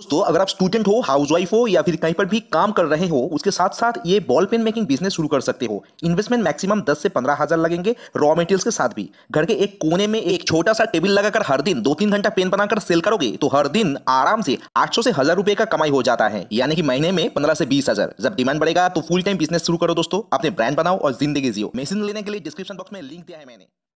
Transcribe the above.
दोस्तों अगर आप स्टूडेंट हो हाउसवाइफ हो या फिर कहीं पर भी काम कर रहे हो उसके साथ साथ ये बॉल पेन मेकिंग बिजनेस शुरू कर सकते हो इन्वेस्टमेंट मैक्सिमम 10 से पंद्रह हजार लगेंगे रॉ मटेरियल्स के साथ भी घर के एक कोने में एक छोटा सा टेबल लगाकर हर दिन दो तीन घंटा पेन बनाकर सेल करोगे तो हर दिन आराम से आठ से हजार रुपए का कमाई हो जाता है यानी कि महीने में पंद्रह से बीस हजार जब डिमांड बढ़ेगा तो फुल टाइम बिजनेस शुरू करो दोस्तों अपने ब्रांड बनाओ और जिंदगी जियो मेसिन लेने के लिए डिस्क्रिप्शन बॉक्स में लिंक दिया है मैंने